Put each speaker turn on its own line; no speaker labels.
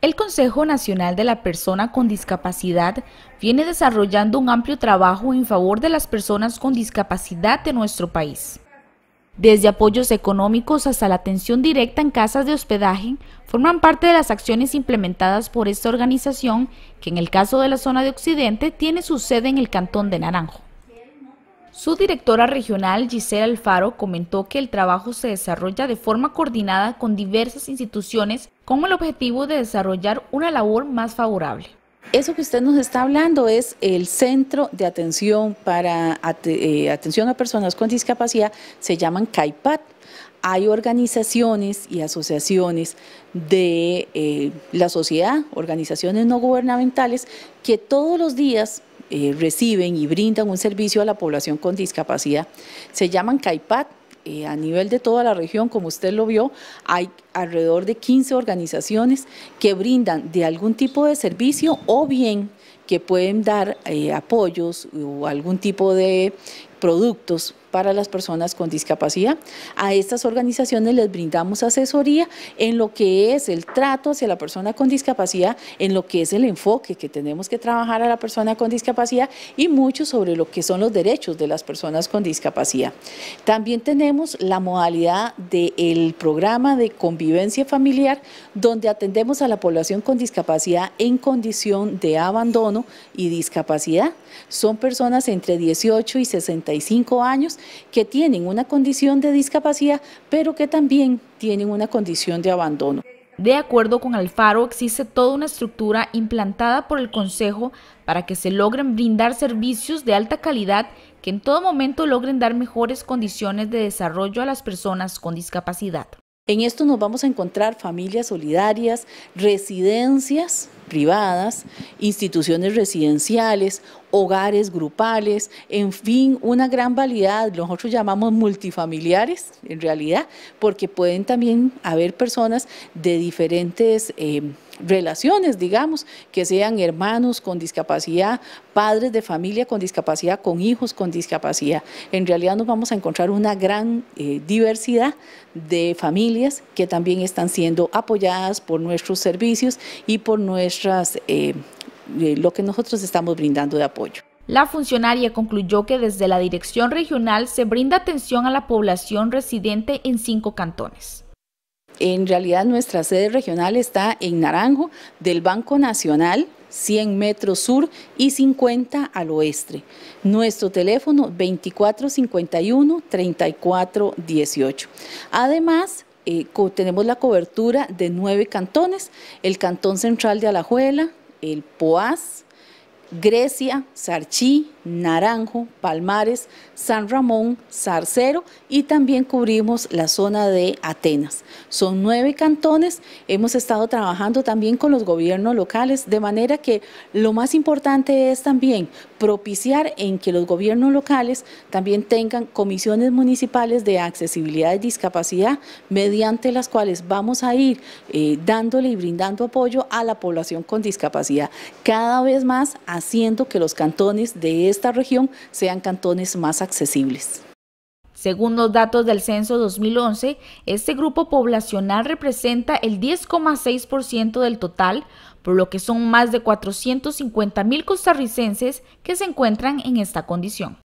El Consejo Nacional de la Persona con Discapacidad viene desarrollando un amplio trabajo en favor de las personas con discapacidad de nuestro país. Desde apoyos económicos hasta la atención directa en casas de hospedaje, forman parte de las acciones implementadas por esta organización que en el caso de la zona de Occidente tiene su sede en el Cantón de Naranjo. Su directora regional, Gisela Alfaro, comentó que el trabajo se desarrolla de forma coordinada con diversas instituciones con el objetivo de desarrollar una labor más favorable.
Eso que usted nos está hablando es el centro de atención para eh, atención a personas con discapacidad, se llaman CAIPAT. Hay organizaciones y asociaciones de eh, la sociedad, organizaciones no gubernamentales, que todos los días eh, reciben y brindan un servicio a la población con discapacidad. Se llaman CAIPAT, eh, a nivel de toda la región, como usted lo vio, hay alrededor de 15 organizaciones que brindan de algún tipo de servicio o bien que pueden dar eh, apoyos o algún tipo de productos para las personas con discapacidad. A estas organizaciones les brindamos asesoría en lo que es el trato hacia la persona con discapacidad, en lo que es el enfoque que tenemos que trabajar a la persona con discapacidad y mucho sobre lo que son los derechos de las personas con discapacidad. También tenemos la modalidad del programa de convivencia familiar donde atendemos a la población con discapacidad en condición de abandono y discapacidad. Son personas entre 18 y 60 65 años que tienen una condición de discapacidad,
pero que también tienen una condición de abandono. De acuerdo con Alfaro, existe toda una estructura implantada por el Consejo para que se logren brindar servicios de alta calidad que en todo momento logren dar mejores condiciones de desarrollo a las personas con discapacidad. En esto
nos vamos a encontrar familias solidarias, residencias privadas, instituciones residenciales, hogares grupales, en fin, una gran variedad, nosotros llamamos multifamiliares en realidad, porque pueden también haber personas de diferentes... Eh, relaciones, digamos, que sean hermanos con discapacidad, padres de familia con discapacidad, con hijos con discapacidad. En realidad nos vamos a encontrar una gran eh, diversidad de familias que también están siendo apoyadas por nuestros servicios y por nuestras, eh, eh, lo que nosotros estamos brindando de apoyo.
La funcionaria concluyó que desde la Dirección Regional se brinda atención a la población residente en cinco cantones.
En realidad nuestra sede regional está en Naranjo, del Banco Nacional, 100 metros sur y 50 al oeste. Nuestro teléfono 2451-3418. Además, eh, tenemos la cobertura de nueve cantones, el Cantón Central de Alajuela, el Poás, Grecia, Sarchí, Naranjo, Palmares, San Ramón, Zarcero y también cubrimos la zona de Atenas. Son nueve cantones, hemos estado trabajando también con los gobiernos locales, de manera que lo más importante es también propiciar en que los gobiernos locales también tengan comisiones municipales de accesibilidad y discapacidad, mediante las cuales vamos a ir eh, dándole y brindando apoyo a la población con discapacidad, cada vez más haciendo que los cantones de esta
región sean cantones más accesibles. Según los datos del censo 2011, este grupo poblacional representa el 10,6% del total, por lo que son más de 450 costarricenses que se encuentran en esta condición.